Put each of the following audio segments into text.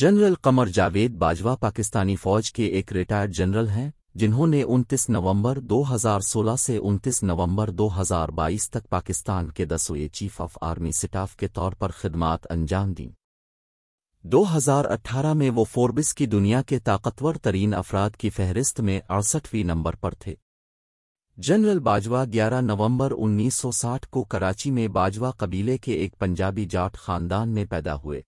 general Qamar Javed Bajwa Pakistani फौज के एक रिटायर्ड जनरल हैं जिन्होंने 29 नवंबर 2016 से 29 नवंबर 2022 तक पाकिस्तान के दसवें चीफ ऑफ आर्मी स्टाफ के तौर पर खिदमात अंजाम दी 2018 में वो फोर्बिस की दुनिया के ताकतवर तरीन अफराद की फहरिस्त में अड़सठवीं नंबर पर थे जनरल बाजवा 11 नवंबर 1960 को कराची में बाजवा कबीले के एक पंजाबी जाट खानदान में पैदा हुए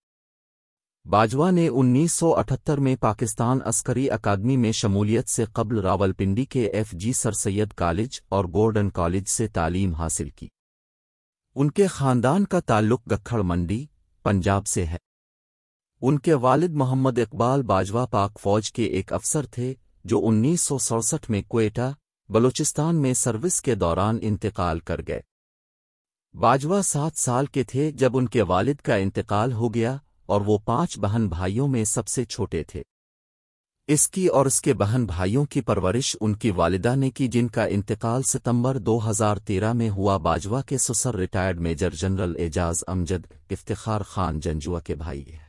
बाजवा ने 1978 में पाकिस्तान अस्करी अकादमी में शमूलियत से कबल रावलपिंडी के F G sir Syed college और गोर्डन कॉलेज से तालीम हासिल की उनके खानदान का ताल्लुक गखड़ मंडी पंजाब से है उनके वालिद मोहम्मद इकबाल बाजवा पाक फौज के एक अफसर थे जो उन्नीस में कोयटा बलूचिस्तान में सर्विस के दौरान इंतकाल कर गए बाजवा सात साल के थे जब उनके वालिद का इंतकाल हो गया और वो पांच बहन भाइयों में सबसे छोटे थे इसकी और उसके बहन भाइयों की परवरिश उनकी वालिदा ने की जिनका इंतकाल सितंबर 2013 में हुआ बाजवा के सुसर retired major general Ejaz Amjad Iftikhar Khan Janjua के भाई है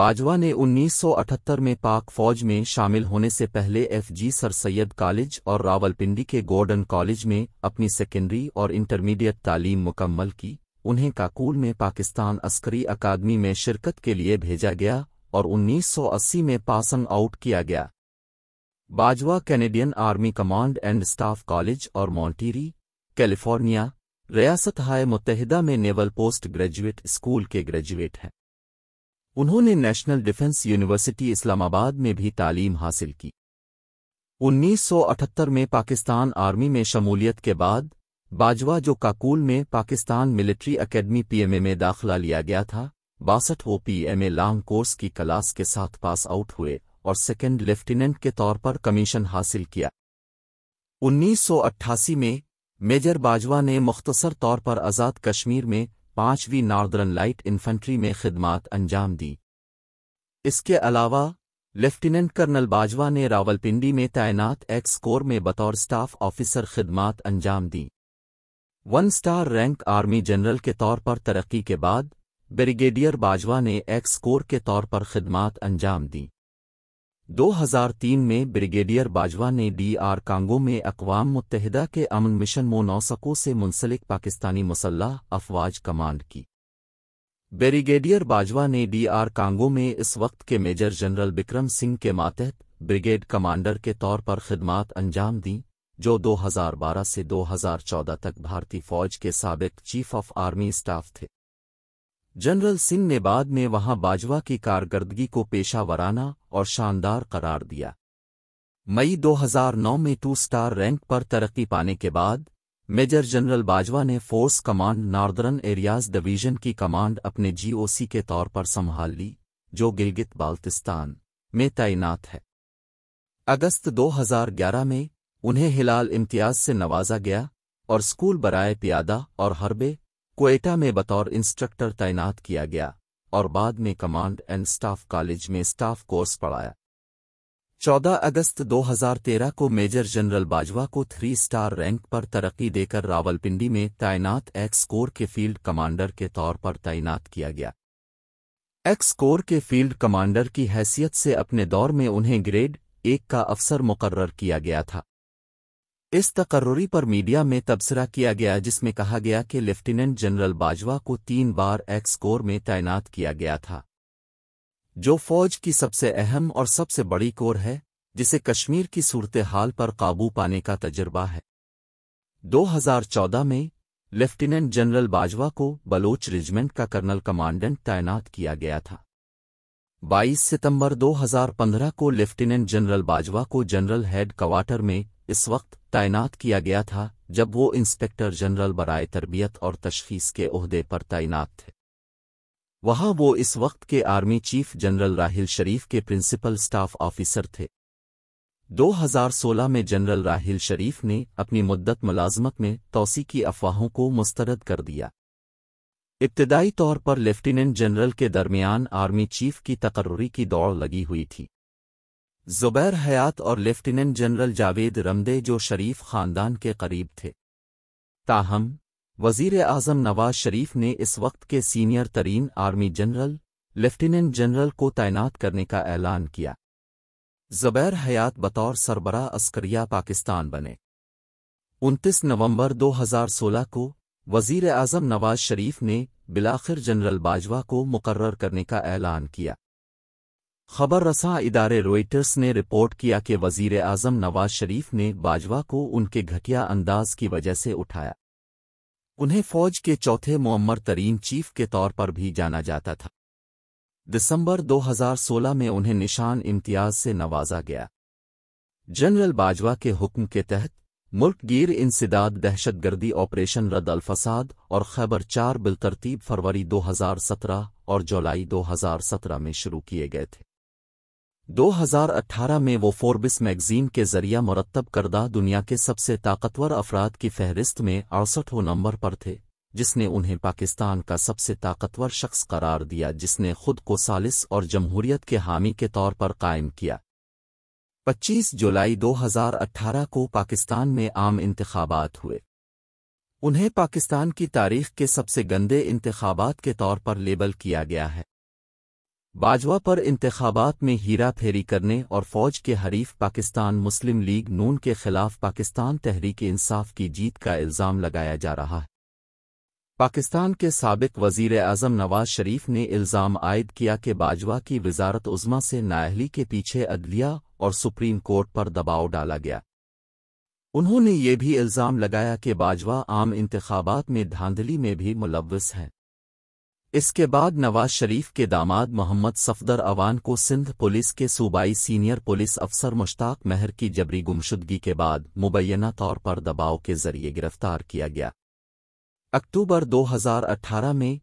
बाजवा ने 1978 में पाक फौज में शामिल होने से पहले एफजी सर सैयद कॉलेज और रावलपिंडी के गोर्डन कॉलेज में अपनी सेकेंडरी और इंटरमीडिएट तालीम मुकम्मल की उन्हें काकुल में पाकिस्तान अस्करी अकादमी में शिरकत के लिए भेजा गया और 1980 में पासंग आउट किया गया Bajwa Canadian army command and staff college और मॉन्टीरी कैलिफोर्निया रियासत हाय मुतहदा में नेवल पोस्ट ग्रेजुएट स्कूल के ग्रेजुएट हैं उन्होंने नेशनल डिफेंस यूनिवर्सिटी इस्लामाबाद में भी तालीम हासिल की 1978 में पाकिस्तान आर्मी में शमूलियत के बाद बाजवा जो काकुल में पाकिस्तान मिलिट्री एकेडमी पीएमए में दाखला लिया गया था बासठ ओ पीएमए लॉन्ग कोर्स की क्लास के साथ पास आउट हुए और सेकेंड लेफ्टिनेंट के तौर पर कमीशन हासिल किया 1988 में मेजर बाजवा ने मुख्तसर तौर पर आज़ाद कश्मीर में पांचवीं नार्दर्न लाइट इन्फेंट्री में खिदमत अंजाम दी इसके अलावा लेफ्टिनेंट कर्नल बाजवा ने रावलपिंडी में तैनात एक्स कोर में बतौर स्टाफ ऑफिसर खिदमात अंजाम दी one star rank army general के तौर पर तरक्की के बाद ब्रिगेडियर बाजवा ने एक्स कोर के तौर पर खिदमात अंजाम दी 2003 में ब्रिगेडियर बाजवा ने डी आर कांगो में अकवाम मुतहदा के अमन मिशन मोनौसकों से मुंसलिक पाकिस्तानी मुसल्ह अफवाज कमांड की ब्रिगेडियर बाजवा ने डी आर कांगो में इस वक्त के मेजर जनरल बिक्रम सिंह के मातहत ब्रिगेड कमांडर के तौर पर खिदमात अंजाम दीं जो 2012 से 2014 तक भारतीय फौज के सबक चीफ ऑफ आर्मी स्टाफ थे जनरल सिंह ने बाद में वहां बाजवा की कारकर्दगी को पेशावराना और शानदार करार दिया मई 2009 में टू स्टार रैंक पर तरक्की पाने के बाद मेजर जनरल बाजवा ने force command northern areas division की कमांड अपने जीओसी के तौर पर संभाल ली जो गिलगित बाल्तिस्तान में तैनात है अगस्त 2011 में उन्हें हिलाल इम्तियाज से नवाजा गया और स्कूल बराए प्यादा और हरबे कोएटा में बतौर इंस्ट्रक्टर तैनात किया गया और बाद में कमांड एंड स्टाफ कॉलेज में स्टाफ कोर्स पढ़ाया 14 अगस्त 2013 को मेजर जनरल बाजवा को थ्री स्टार रैंक पर तरक्की देकर रावलपिंडी में तैनात एक्स कोर के फील्ड कमांडर के तौर पर तैनात किया गया एक्स कोर के फील्ड कमांडर की हैसियत से अपने दौर में उन्हें ग्रेड एक का अफसर मुकर्र किया गया था इस तकर्री पर मीडिया में तबसरा किया गया जिसमें कहा गया कि लेफ्टिनेंट जनरल बाजवा को तीन बार एक्स कोर में तैनात किया गया था जो फौज की सबसे अहम और सबसे बड़ी कोर है जिसे कश्मीर की सूरत हाल पर काबू पाने का तजर्बा है 2014 में लेफ्टिनेंट जनरल बाजवा को बलोच रेजिमेंट का कर्नल कमांडेंट तैनात किया गया था 22 सितंबर 2015 को लेफ्टिनेंट जनरल बाजवा को जनरल हेड क्वार्टर में इस वक्त तैनात किया गया था जब वो इंस्पेक्टर जनरल बरए तरबियत और तशखीस के अहदे पर तैनात थे वहां वो इस वक्त के army chief general Raheel Sharif के प्रिंसिपल स्टाफ ऑफिसर थे 2016 में जनरल राहिल शरीफ ने अपनी मुद्दत मुलाजमत में तोसी की अफवाहों को मुस्तरद कर दिया इब्तदाई तौर पर लेफ्टिनेंट जनरल के दरमियान आर्मी चीफ की तकर्री की दौड़ लगी हुई थी जुबैर हयात और लेफ्टिनेंट जनरल जावेद रमदे जो शरीफ खानदान के करीब थे ताहम वजीर आजम नवाज शरीफ ने इस वक्त के सीनियर तरीन आर्मी जनरल लेफ्टिनेंट जनरल को तैनात करने का ऐलान किया ज़ुबैर हयात बतौर सरबरा अस्करिया पाकिस्तान बने 29 नवंबर 2016 को वजीर आजम नवाज शरीफ ने बिलाखिर जनरल बाजवा को मुकर्र करने का ऐलान किया खबर रसा इदारे रोइटर्स ने रिपोर्ट किया कि वजीर आजम नवाज शरीफ ने बाजवा को उनके घटिया अंदाज की वजह से उठाया उन्हें फौज के चौथे मुअम्मर तरीन चीफ के तौर पर भी जाना जाता था दिसंबर 2016 में उन्हें निशान इम्तियाज से नवाजा गया जनरल बाजवा के हुक्म के तहत मुल्कगीर इंसदाद दहशतगर्दी ऑपरेशन रद अलफसाद और खैबर चार बिलतरतीब फरवरी 2017 और जुलाई 2017 में शुरू किए गए थे 2018 में वो फोर्बिस मैगजीन के ज़रिए मरतब करदा दुनिया के सबसे ताकतवर अफराद की फहरिस्त में अड़सठों नंबर पर थे जिसने उन्हें पाकिस्तान का सबसे ताकतवर शख्स करार दिया जिसने खुद को सालिस और जमहूरियत के हामी के तौर पर कायम किया 25 जुलाई 2018 को पाकिस्तान में आम इंतबात हुए उन्हें पाकिस्तान की तारीख के सबसे गंदे इंतबात के तौर पर लेबल किया गया है बाजवा पर इंतबात में हीरा फेरी करने और फौज के हरीफ पाकिस्तान मुस्लिम लीग नून के खिलाफ पाकिस्तान तहरीक इंसाफ की जीत का इल्ज़ाम लगाया जा रहा है पाकिस्तान के सबक वजीर अजम नवाज शरीफ ने इल्ज़ाम आयद किया कि बाजवा की वजारत उज़मा से नाहली के पीछे अदलिया और सुप्रीम कोर्ट पर दबाव डाला गया उन्होंने ये भी इल्ज़ाम लगाया कि बाजवा आम इंतबात में धांधली में भी मुलवस हैं इसके बाद नवाज शरीफ के दामाद मोहम्मद सफदर अवान को सिंध पुलिस के सूबाई सीनियर पुलिस अफसर मुश्ताक महर की जबरी गुमशुदगी के बाद मुबैना तौर पर दबाव के जरिए गिरफ्तार किया गया अक्टूबर 2018 में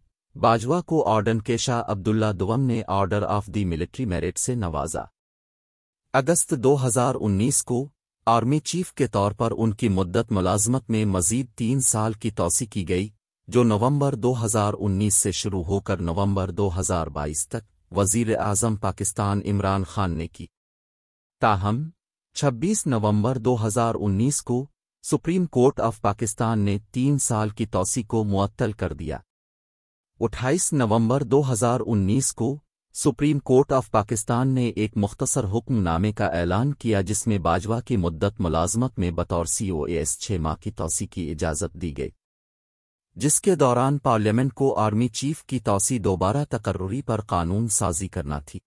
बाजवा को ऑर्डन के शाह अब्दुल्ला दुवम ने order of the military merit से नवाजा अगस्त 2019 को आर्मी चीफ के तौर पर उनकी मुद्दत मुलाजमत में मजीद तीन साल की तोसी की गई जो नवंबर 2019 से शुरू होकर नवंबर 2022 तक वजीर आजम पाकिस्तान इमरान खान ने की ताहम 26 नवंबर 2019 को सुप्रीम कोर्ट ऑफ पाकिस्तान ने तीन साल की तोसी को मुअत्तल कर दिया 28 नवंबर 2019 को सुप्रीम कोर्ट ऑफ पाकिस्तान ने एक मुख्तसर हुक्मनामे का ऐलान किया जिसमें बाजवा की मुद्दत मुलाजमत में बतौर सी ओ एस छह माह की तोसी की इजाज़त दी गई जिसके दौरान पार्लियामेंट को आर्मी चीफ की तोसी दोबारा तकर्री पर कानून साजी करना थी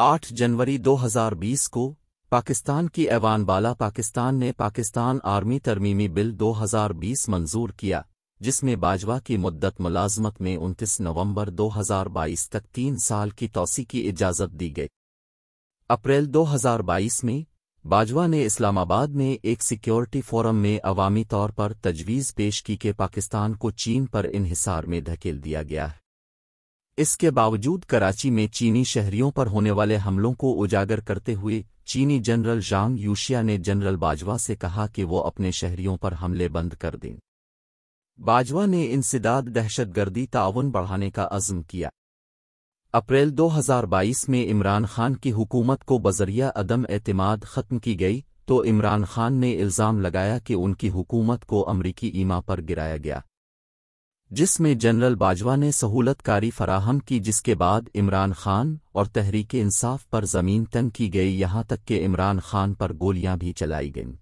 8 जनवरी 2020 को पाकिस्तान की ऐवानबाला पाकिस्तान ने पाकिस्तान आर्मी तरमीमी बिल 2020 मंजूर किया जिसमें बाजवा की मुद्दत मुलाजमत में 29 नवंबर 2022 तक तीन साल की तोसी की इजाज़त दी गई अप्रैल 2022 में बाजवा ने इस्लामाबाद में एक सिक्योरिटी फोरम में अवामी तौर पर तजवीज़ पेश की कि पाकिस्तान को चीन पर इनहिसार में धकेल दिया गया है इसके बावजूद कराची में चीनी शहरियों पर होने वाले हमलों को उजागर करते हुए चीनी जनरल जांग यूशिया ने जनरल बाजवा से कहा कि वो अपने शहरियों पर हमले बंद कर दें बाजवा ने इंसदाद दहशतगर्दी ताउन बढ़ाने का अज़म किया अप्रैल 2022 में इमरान खान की हुकूमत को बजरिया अदम एतमाद ख़त्म की गई तो इमरान खान ने इल्ज़ाम लगाया कि उनकी हुकूमत को अमरीकी ईमा पर गिराया गया जिसमें जनरल बाजवा ने सहूलतकारी फराहम की जिसके बाद इमरान खान और तहरीक इंसाफ पर ज़मीन तंग की गई यहां तक कि इमरान खान पर गोलियां भी चलाई गईं